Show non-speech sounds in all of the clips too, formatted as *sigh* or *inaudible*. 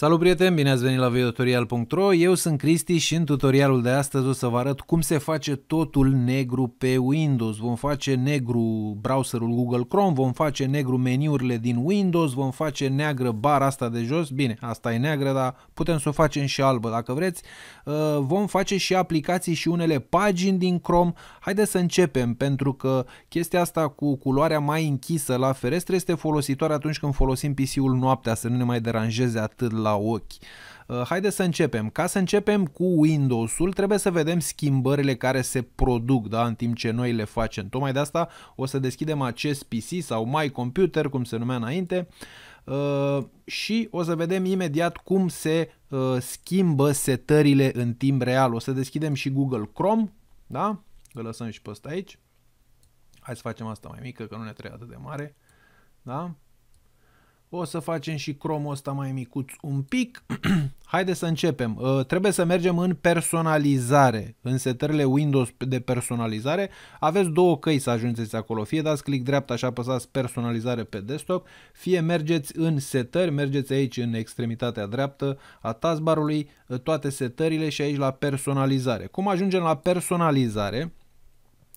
Salut prieteni, bine ați venit la videotorial.ro, eu sunt Cristi și în tutorialul de astăzi o să vă arăt cum se face totul negru pe Windows. Vom face negru browserul Google Chrome, vom face negru meniurile din Windows, vom face neagră bara asta de jos, bine, asta e neagră, dar putem să o facem și albă dacă vreți. Uh, vom face și aplicații și unele pagini din Chrome. Haideți să începem, pentru că chestia asta cu culoarea mai închisă la ferestre este folositoare atunci când folosim PC-ul noaptea, să nu ne mai deranjeze atât la la ochi. Uh, haideți să începem. Ca să începem cu Windows-ul, trebuie să vedem schimbările care se produc da, în timp ce noi le facem. Tocmai de asta o să deschidem acest PC sau My Computer, cum se numea înainte, uh, și o să vedem imediat cum se uh, schimbă setările în timp real. O să deschidem și Google Chrome, da? Îl lăsăm și pe ăsta aici. Hai să facem asta mai mică, că nu ne trebuie atât de mare. Da? O să facem și cromul ăsta mai micuț un pic. *clears throat* Haide să începem. Uh, trebuie să mergem în personalizare, în setările Windows de personalizare. Aveți două căi să ajungeți acolo. Fie dați click dreapta și apăsați personalizare pe desktop, fie mergeți în setări, mergeți aici în extremitatea dreaptă a taskbarului, uh, toate setările și aici la personalizare. Cum ajungem la personalizare?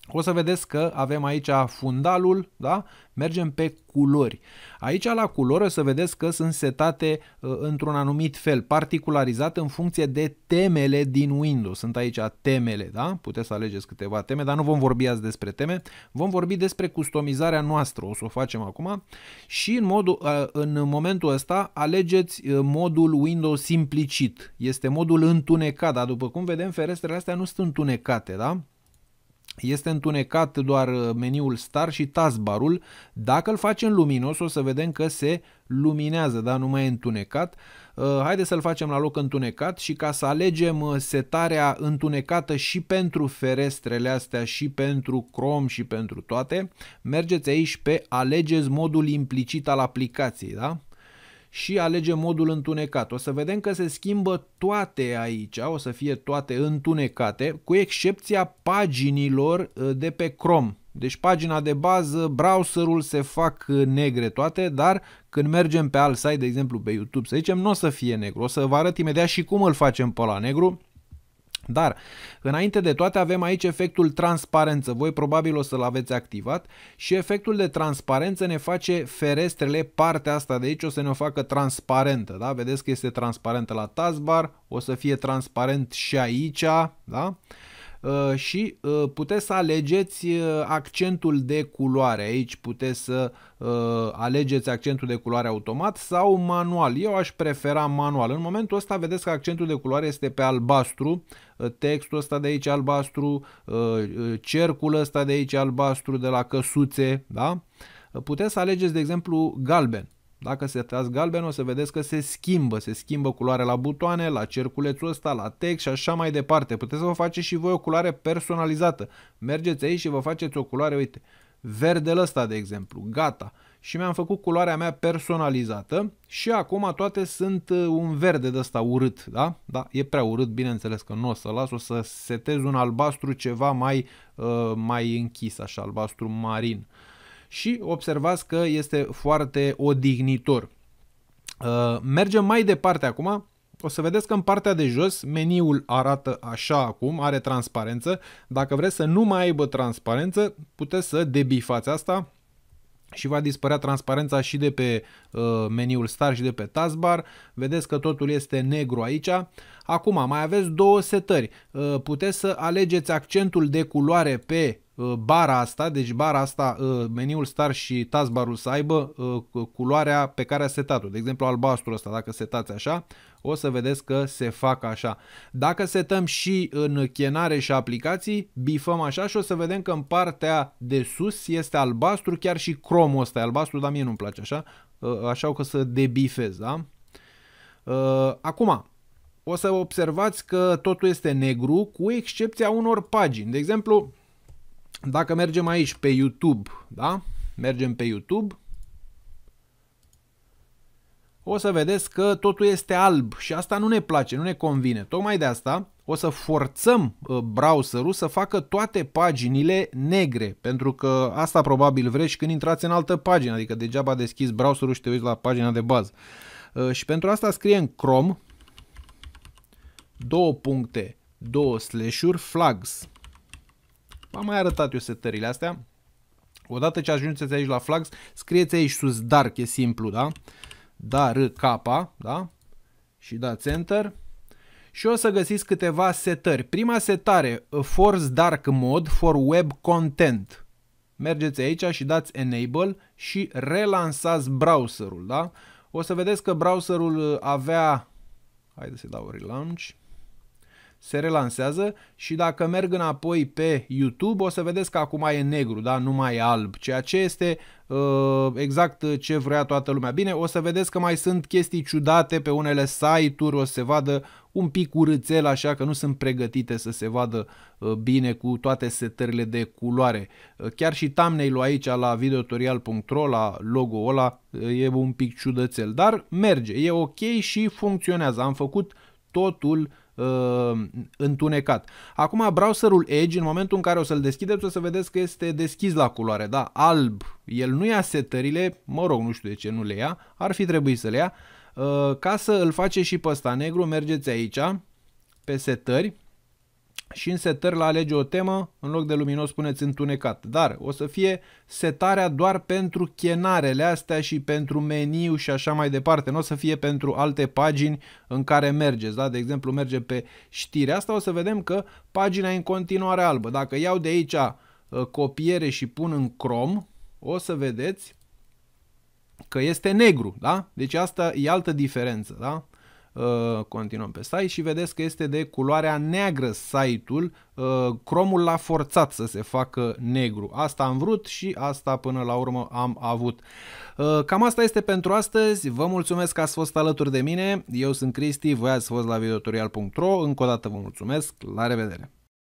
O să vedeți că avem aici fundalul, da? mergem pe culori. Aici la culori o să vedeți că sunt setate uh, într-un anumit fel, particularizat în funcție de temele din Windows. Sunt aici temele, da? Puteți să alegeți câteva teme, dar nu vom vorbi azi despre teme. Vom vorbi despre customizarea noastră, o să o facem acum. Și în, modul, uh, în momentul ăsta alegeți uh, modul Windows simplicit. Este modul întunecat, dar după cum vedem ferestrele astea nu sunt întunecate, da? Este întunecat doar uh, meniul Star și taskbarul. Dacă îl facem luminos, o să vedem că se luminează, dar nu mai e întunecat. Uh, Haideți să-l facem la loc întunecat și ca să alegem uh, setarea întunecată și pentru ferestrele astea și pentru Chrome și pentru toate, mergeți aici pe alegeți modul implicit al aplicației. Da? și alege modul întunecat. O să vedem că se schimbă toate aici, o să fie toate întunecate, cu excepția paginilor uh, de pe Chrome. Deci pagina de bază, browserul se fac uh, negre toate, dar când mergem pe alt site, de exemplu pe YouTube, să zicem, nu o să fie negru. O să vă arăt imediat și cum îl facem pe la negru. Dar, înainte de toate, avem aici efectul transparență. Voi probabil o să-l aveți activat și efectul de transparență ne face ferestrele, partea asta de aici o să ne o facă transparentă. Da? Vedeți că este transparentă la taskbar, o să fie transparent și aici. Da? Uh, și uh, puteți să alegeți uh, accentul de culoare. Aici puteți să alegeți accentul de culoare automat sau manual. Eu aș prefera manual. În momentul ăsta vedeți că accentul de culoare este pe albastru, textul ăsta de aici albastru, cercul ăsta de aici albastru de la căsuțe, da? Puteți să alegeți, de exemplu, galben. Dacă se tras galben o să vedeți că se schimbă, se schimbă culoarea la butoane, la cerculețul ăsta, la text și așa mai departe. Puteți să vă faceți și voi o culoare personalizată. Mergeți aici și vă faceți o culoare, uite, verde ăsta de exemplu, gata. Și mi-am făcut culoarea mea personalizată și acum toate sunt uh, un verde de ăsta urât, da? Da, e prea urât, bineînțeles că nu o să las, o să setez un albastru ceva mai, uh, mai închis, așa, albastru marin. Uh, și observați că este foarte odignitor. Uh, mergem mai departe acum. O să vedeți că în partea de jos meniul arată așa acum, are transparență. Dacă vreți să nu mai aibă transparență, puteți să debifați asta și va dispărea transparența și de pe uh, meniul Start și de pe Taskbar. Vedeți că totul este negru aici. Acum mai aveți două setări. Uh, puteți să alegeți accentul de culoare pe Uh, bara asta, deci bara asta, uh, meniul star și taskbarul să aibă uh, culoarea pe care a setat-o. De exemplu, albastru ăsta, dacă setați așa, o să vedeți că se fac așa. Dacă setăm și în chenare și aplicații, bifăm așa și o să vedem că în partea de sus este albastru, chiar și cromul ăsta e albastru, dar mie nu-mi place așa, așa că să debifez, da? Acum, o să observați că totul este negru, cu excepția unor pagini. De exemplu, dacă mergem aici pe YouTube, da? Mergem pe YouTube. O să vedeți că totul este alb și asta nu ne place, nu ne convine. Tocmai de asta o să forțăm uh, browserul să facă toate paginile negre, pentru că asta probabil vreți când intrați în altă pagină, adică degeaba deschizi browserul și te uiți la pagina de bază. Uh, și pentru asta scriem Chrome, două puncte, două slash-uri, flags. Am mai arătat eu setările astea. Odată ce ajungeți aici la flags, scrieți aici sus dark, e simplu, da? Dar K, da? Și dați enter. Și o să găsiți câteva setări. Prima setare, force dark mode for web content. Mergeți aici și dați enable și relansați browserul, da? O să vedeți că browserul avea Haideți să dau relaunch se relansează și dacă merg înapoi pe YouTube o să vedeți că acum e negru, da? nu mai e alb, ceea ce este uh, exact ce vrea toată lumea. Bine, o să vedeți că mai sunt chestii ciudate pe unele site-uri, o să se vadă un pic urâțel așa că nu sunt pregătite să se vadă uh, bine cu toate setările de culoare. Uh, chiar și thumbnail-ul aici la videotorial.ro, la logo ăla, uh, e un pic ciudățel, dar merge, e ok și funcționează. Am făcut totul uh, uh, întunecat. Acum browserul Edge, în momentul în care o să-l deschideți, o să vedeți că este deschis la culoare, da, alb. El nu ia setările, mă rog, nu știu de ce nu le ia, ar fi trebuit să le ia. Uh, ca să îl face și pe ăsta negru, mergeți aici, pe setări, și în setări la alege o temă, în loc de luminos puneți întunecat. Dar o să fie setarea doar pentru chenarele astea și pentru meniu și așa mai departe. Nu o să fie pentru alte pagini în care mergeți. Da? De exemplu, merge pe știri. Asta o să vedem că pagina e în continuare albă. Dacă iau de aici uh, copiere și pun în Chrome, o să vedeți că este negru. Da? Deci asta e altă diferență. Da? Uh, continuăm pe site și vedeți că este de culoarea neagră site-ul, uh, cromul l-a forțat să se facă negru. Asta am vrut și asta până la urmă am avut. Uh, cam asta este pentru astăzi, vă mulțumesc că ați fost alături de mine, eu sunt Cristi, voi ați fost la videotorial.ro, încă o dată vă mulțumesc, la revedere!